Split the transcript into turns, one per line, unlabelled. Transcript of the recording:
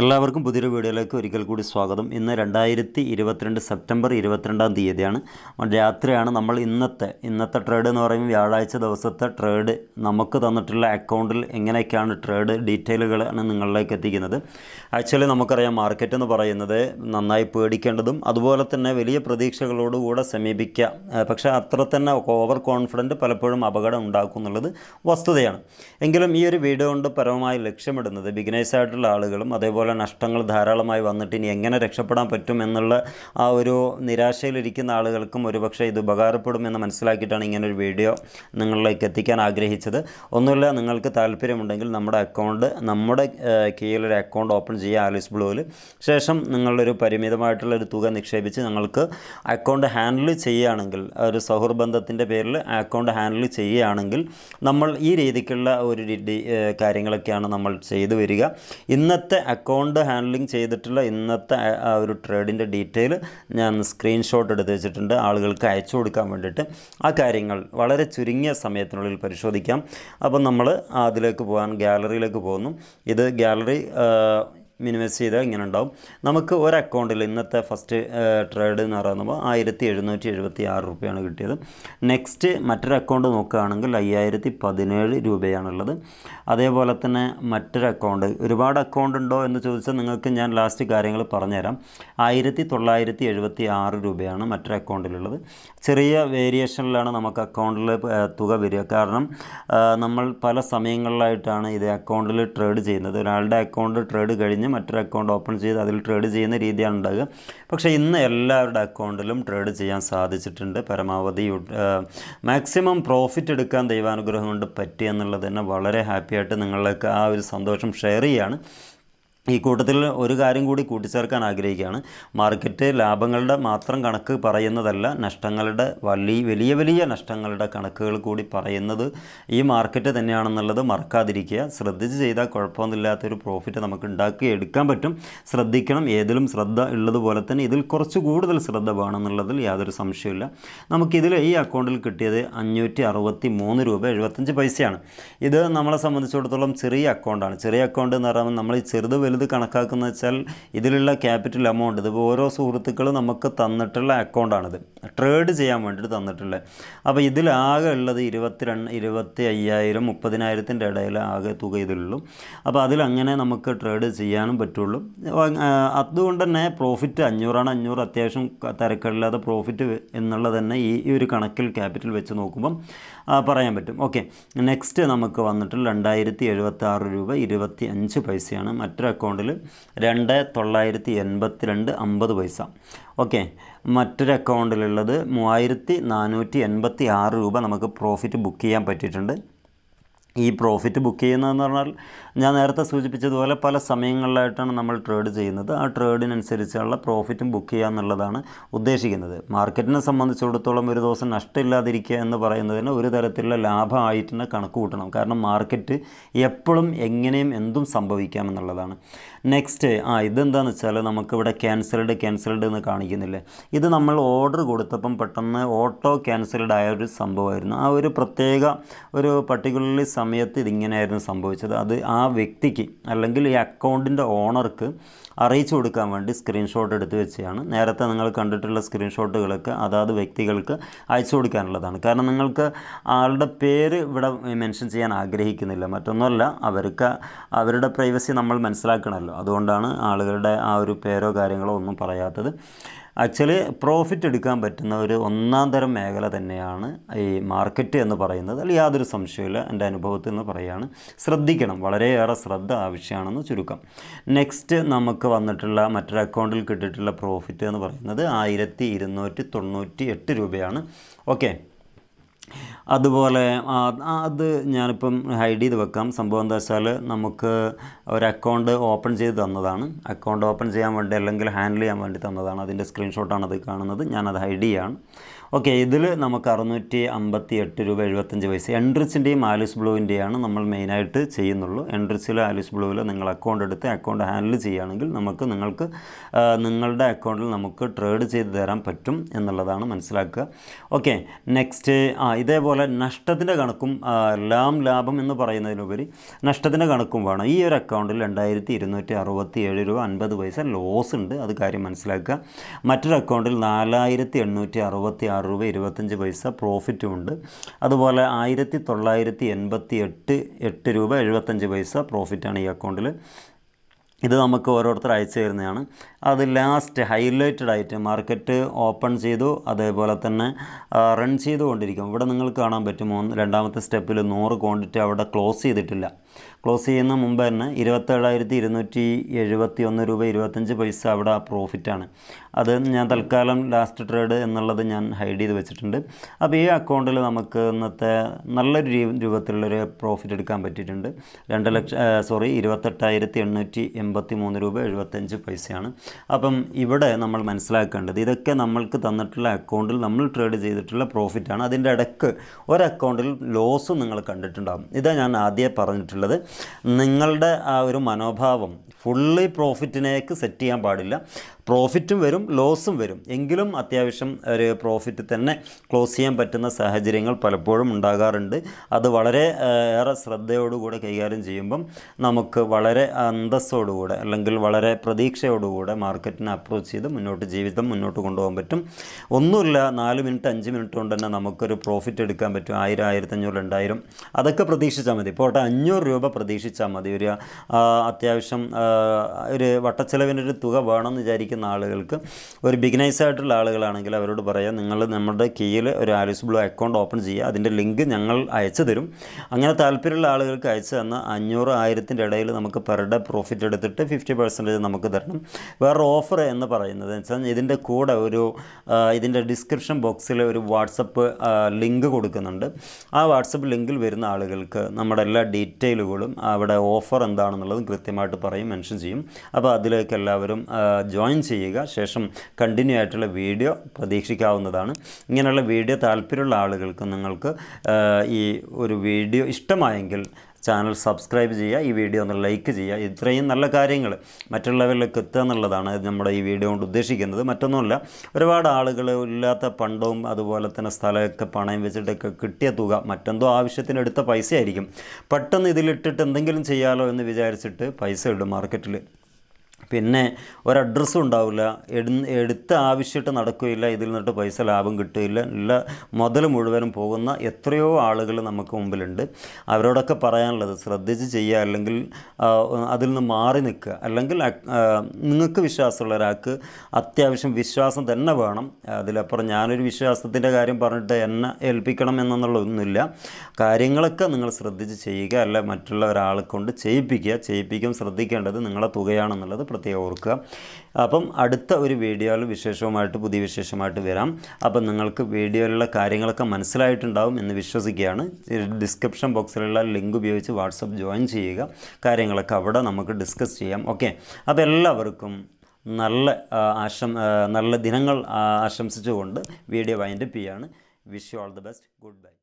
എല്ലാവർക്കും പുതിയൊരു വീഡിയോയിലേക്ക് ഒരിക്കൽ കൂടി സ്വാഗതം ഇന്ന് രണ്ടായിരത്തി ഇരുപത്തിരണ്ട് സെപ്റ്റംബർ ഇരുപത്തിരണ്ടാം തീയതിയാണ് രാത്രിയാണ് നമ്മൾ ഇന്നത്തെ ഇന്നത്തെ ട്രേഡ് എന്ന് പറയുമ്പോൾ വ്യാഴാഴ്ച ദിവസത്തെ ട്രേഡ് നമുക്ക് തന്നിട്ടുള്ള അക്കൗണ്ടിൽ എങ്ങനെയൊക്കെയാണ് ട്രേഡ് ഡീറ്റെയിലുകളാണ് നിങ്ങളിലേക്ക് എത്തിക്കുന്നത് ആക്ച്വലി നമുക്കറിയാം മാർക്കറ്റ് എന്ന് പറയുന്നത് നന്നായി പേടിക്കേണ്ടതും അതുപോലെ തന്നെ വലിയ പ്രതീക്ഷകളോടുകൂടെ സമീപിക്കുക പക്ഷേ അത്ര തന്നെ ഓവർ കോൺഫിഡൻറ്റ് പലപ്പോഴും അപകടം ഉണ്ടാക്കും എന്നുള്ളത് വസ്തുതയാണ് എങ്കിലും ഈ ഒരു വീഡിയോ കൊണ്ട് പരമമായി ലക്ഷ്യമിടുന്നത് ബിഗിനേഴ്സായിട്ടുള്ള ആളുകളും അതേപോലെ പോലെ നഷ്ടങ്ങൾ ധാരാളമായി വന്നിട്ട് ഇനി എങ്ങനെ രക്ഷപ്പെടാൻ പറ്റും എന്നുള്ള ആ ഒരു നിരാശയിലിരിക്കുന്ന ആളുകൾക്കും ഒരുപക്ഷെ ഇത് ഉപകാരപ്പെടുമെന്ന് മനസ്സിലാക്കിയിട്ടാണ് ഇങ്ങനൊരു വീഡിയോ നിങ്ങളിലേക്ക് എത്തിക്കാൻ ആഗ്രഹിച്ചത് ഒന്നുമില്ല നിങ്ങൾക്ക് താല്പര്യമുണ്ടെങ്കിൽ നമ്മുടെ അക്കൗണ്ട് നമ്മുടെ കീഴിലൊരു അക്കൗണ്ട് ഓപ്പൺ ചെയ്യുക ആലീസ് ബ്ലൂവിൽ ശേഷം നിങ്ങളൊരു പരിമിതമായിട്ടുള്ള ഒരു തുക നിക്ഷേപിച്ച് നിങ്ങൾക്ക് അക്കൗണ്ട് ഹാൻഡിൽ ചെയ്യുകയാണെങ്കിൽ ഒരു സൗഹൃദ പേരിൽ അക്കൗണ്ട് ഹാൻഡിൽ ചെയ്യുകയാണെങ്കിൽ നമ്മൾ ഈ രീതിക്കുള്ള ഒരു കാര്യങ്ങളൊക്കെയാണ് നമ്മൾ ചെയ്തു വരിക ഇന്നത്തെ അക്കൗണ്ട് കൊണ്ട് ഹാൻഡ്ലിങ് ചെയ്തിട്ടുള്ള ഇന്നത്തെ ആ ഒരു ട്രേഡിൻ്റെ ഡീറ്റെയിൽ ഞാൻ സ്ക്രീൻഷോട്ട് എടുത്ത് വെച്ചിട്ടുണ്ട് ആളുകൾക്ക് അയച്ചു കൊടുക്കാൻ വേണ്ടിയിട്ട് ആ കാര്യങ്ങൾ വളരെ ചുരുങ്ങിയ സമയത്തിനുള്ളിൽ പരിശോധിക്കാം അപ്പോൾ നമ്മൾ അതിലേക്ക് പോകാൻ ഗ്യാലറിയിലേക്ക് പോകുന്നു ഇത് ഗ്യാലറി മിനിമൈസ് ചെയ്താൽ ഇങ്ങനെ ഉണ്ടാവും നമുക്ക് ഒരു അക്കൗണ്ടിൽ ഇന്നത്തെ ഫസ്റ്റ് ട്രേഡ് എന്ന് പറയുമ്പോൾ ആയിരത്തി എഴുന്നൂറ്റി എഴുപത്തി ആറ് രൂപയാണ് കിട്ടിയത് നെക്സ്റ്റ് മറ്റൊരു അക്കൗണ്ട് നോക്കുകയാണെങ്കിൽ അയ്യായിരത്തി പതിനേഴ് രൂപയാണുള്ളത് അതേപോലെ തന്നെ മറ്റൊരു അക്കൗണ്ട് ഒരുപാട് അക്കൗണ്ട് ഉണ്ടോ എന്ന് ചോദിച്ചാൽ നിങ്ങൾക്ക് ഞാൻ ലാസ്റ്റ് കാര്യങ്ങൾ പറഞ്ഞുതരാം ആയിരത്തി തൊള്ളായിരത്തി എഴുപത്തി ആറ് രൂപയാണ് മറ്റൊരു അക്കൗണ്ടിലുള്ളത് ചെറിയ വേരിയേഷനിലാണ് നമുക്ക് അക്കൗണ്ടിൽ തുക വരിക കാരണം നമ്മൾ പല സമയങ്ങളിലായിട്ടാണ് ഇത് അക്കൗണ്ടിൽ ട്രേഡ് ചെയ്യുന്നത് ഒരാളുടെ അക്കൗണ്ട് ട്രേഡ് കഴിഞ്ഞ് കഴിഞ്ഞ് മറ്റൊരു അക്കൗണ്ട് ഓപ്പൺ ചെയ്ത് അതിൽ ട്രേഡ് ചെയ്യുന്ന രീതിയാണ് ഉണ്ടാകുക പക്ഷേ ഇന്ന് എല്ലാവരുടെ അക്കൗണ്ടിലും ട്രേഡ് ചെയ്യാൻ സാധിച്ചിട്ടുണ്ട് പരമാവധി മാക്സിമം പ്രോഫിറ്റ് എടുക്കാൻ ദൈവാനുഗ്രഹം കൊണ്ട് പറ്റി എന്നുള്ളത് തന്നെ വളരെ ഹാപ്പിയായിട്ട് നിങ്ങളിലേക്ക് ആ ഒരു സന്തോഷം ഷെയർ ചെയ്യാണ് ഈ കൂട്ടത്തിൽ ഒരു കാര്യം കൂടി കൂട്ടിച്ചേർക്കാൻ ആഗ്രഹിക്കുകയാണ് മാർക്കറ്റ് ലാഭങ്ങളുടെ മാത്രം കണക്ക് പറയുന്നതല്ല നഷ്ടങ്ങളുടെ വലിയ വലിയ വലിയ നഷ്ടങ്ങളുടെ കണക്കുകൾ കൂടി പറയുന്നത് ഈ മാർക്കറ്റ് തന്നെയാണെന്നുള്ളത് മറക്കാതിരിക്കുക ശ്രദ്ധിച്ച് ചെയ്താൽ കുഴപ്പമൊന്നുമില്ലാത്തൊരു പ്രോഫിറ്റ് നമുക്ക് ഉണ്ടാക്കി എടുക്കാൻ പറ്റും ശ്രദ്ധിക്കണം ഏതിലും ശ്രദ്ധ ഉള്ളതുപോലെ തന്നെ ഇതിൽ കുറച്ച് കൂടുതൽ ശ്രദ്ധ വേണമെന്നുള്ളതിൽ യാതൊരു സംശയമില്ല നമുക്കിതിൽ ഈ അക്കൗണ്ടിൽ കിട്ടിയത് അഞ്ഞൂറ്റി അറുപത്തി മൂന്ന് രൂപ എഴുപത്തഞ്ച് പൈസയാണ് ഇത് നമ്മളെ സംബന്ധിച്ചിടത്തോളം ചെറിയ അക്കൗണ്ടാണ് ചെറിയ അക്കൗണ്ട് എന്ന് പറയുമ്പോൾ നമ്മൾ ഈ ചെറുത് ഇത് കണക്കാക്കുന്നത് വെച്ചാൽ ഇതിലുള്ള ക്യാപിറ്റൽ എമൗണ്ട് ഇതിപ്പോൾ ഓരോ സുഹൃത്തുക്കൾ നമുക്ക് തന്നിട്ടുള്ള അക്കൗണ്ടാണിത് ട്രേഡ് ചെയ്യാൻ വേണ്ടിയിട്ട് തന്നിട്ടുള്ളത് അപ്പോൾ ഇതിലാകെ ഉള്ളത് ഇരുപത്തി രണ്ട് ഇരുപത്തി അയ്യായിരം മുപ്പതിനായിരത്തിൻ്റെ ഇടയിൽ ആകെ തുക ഇതിലുള്ളൂ അപ്പോൾ അതിലങ്ങനെ നമുക്ക് ട്രേഡ് ചെയ്യാനും പറ്റുള്ളൂ അതുകൊണ്ട് തന്നെ പ്രോഫിറ്റ് അഞ്ഞൂറാണ് അഞ്ഞൂറ് അത്യാവശ്യം തിരക്കില്ലാതെ പ്രോഫിറ്റ് എന്നുള്ളത് തന്നെ ഈ ഒരു കണക്കിൽ ക്യാപിറ്റൽ വെച്ച് നോക്കുമ്പം പറയാൻ പറ്റും ഓക്കെ നെക്സ്റ്റ് നമുക്ക് വന്നിട്ട് രണ്ടായിരത്തി എഴുപത്തി ആറ് രൂപ ഇരുപത്തി അഞ്ച് പൈസയാണ് മറ്റൊരു അക്കൗണ്ടിൽ രണ്ട് തൊള്ളായിരത്തി എൺപത്തി രണ്ട് അമ്പത് പൈസ ഓക്കെ മറ്റൊരു അക്കൗണ്ടിലുള്ളത് മൂവായിരത്തി നാനൂറ്റി എൺപത്തി ആറ് രൂപ നമുക്ക് പ്രോഫിറ്റ് ബുക്ക് ചെയ്യാൻ പറ്റിയിട്ടുണ്ട് ഈ പ്രോഫിറ്റ് ബുക്ക് ചെയ്യുന്നതെന്ന് പറഞ്ഞാൽ ഞാൻ നേരത്തെ സൂചിപ്പിച്ചതുപോലെ പല സമയങ്ങളിലായിട്ടാണ് നമ്മൾ ട്രേഡ് ചെയ്യുന്നത് ആ ട്രേഡിനനുസരിച്ചുള്ള പ്രോഫിറ്റും ബുക്ക് ചെയ്യുക എന്നുള്ളതാണ് ഉദ്ദേശിക്കുന്നത് മാർക്കറ്റിനെ സംബന്ധിച്ചിടത്തോളം ഒരു ദിവസം നഷ്ടമില്ലാതിരിക്കുക എന്ന് പറയുന്നതിന് ഒരു തരത്തിലുള്ള ലാഭമായിട്ട് തന്നെ കണക്ക് കൂട്ടണം കാരണം മാർക്കറ്റ് എപ്പോഴും എങ്ങനെയും എന്തും സംഭവിക്കാം എന്നുള്ളതാണ് നെക്സ്റ്റ് ആ ഇതെന്താണെന്ന് വെച്ചാൽ നമുക്കിവിടെ ക്യാൻസൽഡ് ക്യാൻസൽഡ് എന്ന് കാണിക്കുന്നില്ലേ ഇത് നമ്മൾ ഓർഡർ കൊടുത്തപ്പം പെട്ടെന്ന് ഓട്ടോ ക്യാൻസൽഡ് ആയ ഒരു സംഭവമായിരുന്നു ആ ഒരു പ്രത്യേക ഒരു പർട്ടിക്കുലർലി സമയത്ത് ഇതിങ്ങനെയായിരുന്നു സംഭവിച്ചത് അത് ആ വ്യക്തിക്ക് അല്ലെങ്കിൽ ഈ അക്കൗണ്ടിൻ്റെ ഓണർക്ക് അറിയിച്ചു കൊടുക്കാൻ വേണ്ടി സ്ക്രീൻഷോട്ട് എടുത്ത് വെച്ചാണ് നേരത്തെ നിങ്ങൾ കണ്ടിട്ടുള്ള സ്ക്രീൻഷോട്ടുകളൊക്കെ അതാത് വ്യക്തികൾക്ക് അയച്ചു കൊടുക്കാനുള്ളതാണ് കാരണം നിങ്ങൾക്ക് ആളുടെ പേര് ഇവിടെ മെൻഷൻ ചെയ്യാൻ ആഗ്രഹിക്കുന്നില്ല മറ്റൊന്നുമല്ല അവർക്ക് അവരുടെ പ്രൈവസി നമ്മൾ മനസ്സിലാക്കണമല്ലോ അതുകൊണ്ടാണ് ആളുകളുടെ ആ ഒരു പേരോ കാര്യങ്ങളോ ഒന്നും പറയാത്തത് ആക്ച്വലി പ്രോഫിറ്റ് എടുക്കാൻ പറ്റുന്ന ഒരു ഒന്നാം തരം മേഖല തന്നെയാണ് ഈ മാർക്കറ്റ് എന്ന് പറയുന്നത് അതിൽ യാതൊരു സംശയമില്ല എൻ്റെ അനുഭവത്തിൽ നിന്ന് പറയുകയാണ് ശ്രദ്ധിക്കണം വളരെയേറെ ശ്രദ്ധ ആവശ്യമാണെന്ന് ചുരുക്കം നെക്സ്റ്റ് നമുക്ക് വന്നിട്ടുള്ള മറ്റൊരു അക്കൗണ്ടിൽ കിട്ടിയിട്ടുള്ള പ്രോഫിറ്റ് എന്ന് പറയുന്നത് ആയിരത്തി ഇരുന്നൂറ്റി തൊണ്ണൂറ്റി എട്ട് രൂപയാണ് ഓക്കെ അതുപോലെ അത് ഞാനിപ്പം ഹൈഡ് ചെയ്ത് വെക്കാം സംഭവം എന്താ വെച്ചാൽ നമുക്ക് ഒരു അക്കൗണ്ട് ഓപ്പൺ ചെയ്ത് തന്നതാണ് അക്കൗണ്ട് ഓപ്പൺ ചെയ്യാൻ വേണ്ടി അല്ലെങ്കിൽ ഹാൻഡിൽ ചെയ്യാൻ വേണ്ടി തന്നതാണ് അതിൻ്റെ സ്ക്രീൻഷോട്ടാണ് അത് കാണുന്നത് ഞാനത് ഹൈഡ് ചെയ്യാണ് ഓക്കെ ഇതിൽ നമുക്ക് അറുന്നൂറ്റി അമ്പത്തി എട്ട് രൂപ എഴുപത്തഞ്ച് പൈസ എൻട്രിച്ചിൻ്റെയും ആലിസ് ബ്ലൂവിൻ്റെയാണ് നമ്മൾ മെയിനായിട്ട് ചെയ്യുന്നുള്ളൂ എൻട്രിച്ചിൽ ആലിസ് ബ്ലൂവിൽ നിങ്ങൾ അക്കൗണ്ട് എടുത്ത് അക്കൗണ്ട് ഹാൻഡിൽ ചെയ്യുകയാണെങ്കിൽ നമുക്ക് നിങ്ങൾക്ക് നിങ്ങളുടെ അക്കൗണ്ടിൽ നമുക്ക് ട്രേഡ് ചെയ്ത് തരാൻ പറ്റും എന്നുള്ളതാണ് മനസ്സിലാക്കുക ഓക്കെ നെക്സ്റ്റ് ആ ഇതേപോലെ നഷ്ടത്തിൻ്റെ കണക്കും എല്ലാം ലാഭം എന്ന് പറയുന്നതിനുപരി നഷ്ടത്തിൻ്റെ കണക്കും വേണം ഈ ഒരു അക്കൗണ്ടിൽ രണ്ടായിരത്തി ഇരുന്നൂറ്റി അറുപത്തി ഏഴ് രൂപ അൻപത് പൈസ ലോസ് ഉണ്ട് അത് കാര്യം മനസ്സിലാക്കുക മറ്റൊരു അക്കൗണ്ടിൽ നാലായിരത്തി എണ്ണൂറ്റി അറുപത്തി ആറ് രൂപ ഇരുപത്തഞ്ച് പൈസ പ്രോഫിറ്റും ഉണ്ട് അതുപോലെ ആയിരത്തി തൊള്ളായിരത്തി എൺപത്തി എട്ട് എട്ട് രൂപ എഴുപത്തഞ്ച് പൈസ പ്രോഫിറ്റാണ് ഈ അക്കൗണ്ടിൽ ഇത് നമുക്ക് ഓരോരുത്തർ അയച്ചു തരുന്നതാണ് അത് ലാസ്റ്റ് ഹൈലൈറ്റഡ് ആയിട്ട് മാർക്കറ്റ് ഓപ്പൺ ചെയ്തു അതേപോലെ തന്നെ റൺ ചെയ്തുകൊണ്ടിരിക്കും ഇവിടെ നിങ്ങൾക്ക് കാണാൻ പറ്റും രണ്ടാമത്തെ സ്റ്റെപ്പിൽ നൂറ് ക്വാണ്ടിറ്റി അവിടെ ക്ലോസ് ചെയ്തിട്ടില്ല ക്ലോസ് ചെയ്യുന്ന മുമ്പ് തന്നെ ഇരുപത്തേഴായിരത്തി ഇരുന്നൂറ്റി എഴുപത്തി ഒന്ന് രൂപ ഇരുപത്തഞ്ച് പൈസ അവിടെ പ്രോഫിറ്റാണ് അത് ഞാൻ തൽക്കാലം ലാസ്റ്റ് ട്രേഡ് എന്നുള്ളത് ഞാൻ ഹൈഡ് ചെയ്ത് വെച്ചിട്ടുണ്ട് അപ്പോൾ ഈ അക്കൗണ്ടിൽ നമുക്ക് ഇന്നത്തെ നല്ലൊരു രൂപത്തിലുള്ളൊരു പ്രോഫിറ്റ് എടുക്കാൻ പറ്റിയിട്ടുണ്ട് രണ്ട് ലക്ഷം സോറി ഇരുപത്തെട്ടായിരത്തി എണ്ണൂറ്റി എൺപത്തി മൂന്ന് രൂപ എഴുപത്തഞ്ച് പൈസയാണ് അപ്പം ഇവിടെ നമ്മൾ മനസ്സിലാക്കേണ്ടത് ഇതൊക്കെ നമ്മൾക്ക് തന്നിട്ടുള്ള അക്കൗണ്ടിൽ നമ്മൾ ട്രേഡ് ചെയ്തിട്ടുള്ള പ്രോഫിറ്റാണ് അതിൻ്റെ ഇടയ്ക്ക് ഒരു അക്കൗണ്ടിൽ ലോസ് നിങ്ങൾ കണ്ടിട്ടുണ്ടാകും ഇതാണ് ഞാൻ ആദ്യമേ പറഞ്ഞിട്ടുള്ളത് ശ്രദ്ധിക്കേണ്ടത് നിങ്ങളുടെ ആ ഒരു മനോഭാവം ഫുള്ളി പ്രോഫിറ്റിനേക്ക് സെറ്റ് ചെയ്യാൻ പാടില്ല പ്രോഫിറ്റും വരും ലോസും വരും എങ്കിലും അത്യാവശ്യം ഒരു പ്രോഫിറ്റ് തന്നെ ക്ലോസ് ചെയ്യാൻ പറ്റുന്ന സാഹചര്യങ്ങൾ പലപ്പോഴും ഉണ്ടാകാറുണ്ട് അത് വളരെ ഏറെ ശ്രദ്ധയോടുകൂടെ കൈകാര്യം ചെയ്യുമ്പം നമുക്ക് വളരെ അന്തസ്സോടുകൂടെ അല്ലെങ്കിൽ വളരെ പ്രതീക്ഷയോടുകൂടെ മാർക്കറ്റിനെ അപ്രോച്ച് ചെയ്ത് മുന്നോട്ട് ജീവിതം മുന്നോട്ട് കൊണ്ടുപോകാൻ പറ്റും ഒന്നുമില്ല നാല് മിനിറ്റ് അഞ്ച് മിനിറ്റ് കൊണ്ട് തന്നെ നമുക്കൊരു പ്രോഫിറ്റ് എടുക്കാൻ പറ്റും ആയിരം ആയിരത്തഞ്ഞൂറ് രണ്ടായിരം അതൊക്കെ പ്രതീക്ഷിച്ചാൽ മതി ഇപ്പോൾ അഞ്ഞൂറ് രൂപ രൂപ പ്രതീക്ഷിച്ചാൽ മതി ഒരു അത്യാവശ്യം ഒരു ഒരു തുക വേണമെന്ന് വിചാരിക്കുന്ന ആളുകൾക്ക് ഒരു ബിഗിനൈസ് ആയിട്ടുള്ള ആളുകളാണെങ്കിൽ അവരോട് പറയാം നിങ്ങൾ നമ്മുടെ കീയിൽ ഒരു ആലിസ് ബ്ലൂ അക്കൗണ്ട് ഓപ്പൺ ചെയ്യുക അതിൻ്റെ ലിങ്ക് ഞങ്ങൾ അയച്ചു തരും അങ്ങനെ താല്പര്യമുള്ള ആളുകൾക്ക് അയച്ചു തന്ന അഞ്ഞൂറ് ആയിരത്തിൻ്റെ ഇടയിൽ നമുക്ക് പെർ ഡേ പ്രോഫിറ്റ് എടുത്തിട്ട് ഫിഫ്റ്റി പെർസെൻറ്റേജ് നമുക്ക് തരണം വേറെ ഓഫർ എന്ന് പറയുന്നത് വെച്ചാൽ ഇതിൻ്റെ കൂടെ ഒരു ഇതിൻ്റെ ഡിസ്ക്രിപ്ഷൻ ബോക്സിൽ ഒരു വാട്സപ്പ് ലിങ്ക് കൊടുക്കുന്നുണ്ട് ആ വാട്സപ്പ് ലിങ്കിൽ വരുന്ന ആളുകൾക്ക് നമ്മുടെ എല്ലാ ഡീറ്റെയിൽ ഡീറ്റെയിലുകളും അവിടെ ഓഫർ എന്താണെന്നുള്ളതും കൃത്യമായിട്ട് പറയും മെൻഷൻ ചെയ്യും അപ്പോൾ അതിലേക്ക് എല്ലാവരും ജോയിൻ ചെയ്യുക ശേഷം കണ്ടിന്യൂ ആയിട്ടുള്ള വീഡിയോ പ്രതീക്ഷിക്കാവുന്നതാണ് ഇങ്ങനെയുള്ള വീഡിയോ താല്പര്യമുള്ള ആളുകൾക്ക് നിങ്ങൾക്ക് ഈ ഒരു വീഡിയോ ഇഷ്ടമായെങ്കിൽ ചാനൽ സബ്സ്ക്രൈബ് ചെയ്യുക ഈ വീഡിയോ ഒന്ന് ലൈക്ക് ചെയ്യുക ഇത്രയും നല്ല കാര്യങ്ങൾ മറ്റുള്ളവരിലേക്ക് എത്തുക എന്നുള്ളതാണ് നമ്മുടെ ഈ വീഡിയോ കൊണ്ട് ഉദ്ദേശിക്കുന്നത് മറ്റൊന്നുമല്ല ഒരുപാട് ആളുകൾ ഇല്ലാത്ത പണ്ടവും അതുപോലെ തന്നെ സ്ഥലമൊക്കെ പണയം വെച്ചിട്ടൊക്കെ കിട്ടിയ തുക മറ്റെന്തോ ആവശ്യത്തിന് എടുത്ത പൈസയായിരിക്കും പെട്ടെന്ന് ഇതിലിട്ടിട്ട് എന്തെങ്കിലും ചെയ്യാലോ എന്ന് വിചാരിച്ചിട്ട് പൈസ ഇടും മാർക്കറ്റിൽ പിന്നെ ഒരു അഡ്രസ്സും ഉണ്ടാവില്ല എടു എടുത്ത് ആവശ്യമായിട്ട് നടക്കുകയില്ല ഇതിൽ നിന്നിട്ട് പൈസ ലാഭം കിട്ടുകയില്ല ഇല്ല മുതൽ മുഴുവനും പോകുന്ന എത്രയോ ആളുകൾ നമുക്ക് മുമ്പിലുണ്ട് അവരോടൊക്കെ പറയാനുള്ളത് ശ്രദ്ധിച്ച് ചെയ്യുക അല്ലെങ്കിൽ അതിൽ നിന്ന് മാറി നിൽക്കുക അല്ലെങ്കിൽ നിങ്ങൾക്ക് വിശ്വാസമുള്ള ഒരാൾക്ക് അത്യാവശ്യം വിശ്വാസം തന്നെ വേണം അതിലപ്പുറം ഞാനൊരു വിശ്വാസത്തിൻ്റെ കാര്യം പറഞ്ഞിട്ട് എന്നെ ഏൽപ്പിക്കണം എന്നൊന്നുള്ളതൊന്നുമില്ല കാര്യങ്ങളൊക്കെ നിങ്ങൾ ശ്രദ്ധിച്ച് ചെയ്യുക അല്ല മറ്റുള്ള ഒരാളെ കൊണ്ട് ചെയ്യിപ്പിക്കുക ചെയ്യിപ്പിക്കും ശ്രദ്ധിക്കേണ്ടത് നിങ്ങളെ തുകയാണെന്നുള്ളത് പ്രത്യേകം ഓർക്കുക അപ്പം അടുത്ത ഒരു വീഡിയോയിൽ വിശേഷവുമായിട്ട് പുതിയ വിശേഷമായിട്ട് വരാം അപ്പം നിങ്ങൾക്ക് വീഡിയോയിലുള്ള കാര്യങ്ങളൊക്കെ മനസ്സിലായിട്ടുണ്ടാവും എന്ന് വിശ്വസിക്കുകയാണ് ഡിസ്ക്രിപ്ഷൻ ബോക്സിലുള്ള ലിങ്ക് ഉപയോഗിച്ച് വാട്സപ്പ് ജോയിൻ ചെയ്യുക കാര്യങ്ങളൊക്കെ അവിടെ നമുക്ക് ഡിസ്കസ് ചെയ്യാം ഓക്കെ അപ്പോൾ എല്ലാവർക്കും നല്ല ആശം നല്ല ദിനങ്ങൾ ആശംസിച്ചുകൊണ്ട് വീഡിയോ വൈൻഡപ്പ് ചെയ്യാണ് wish you all the best good bye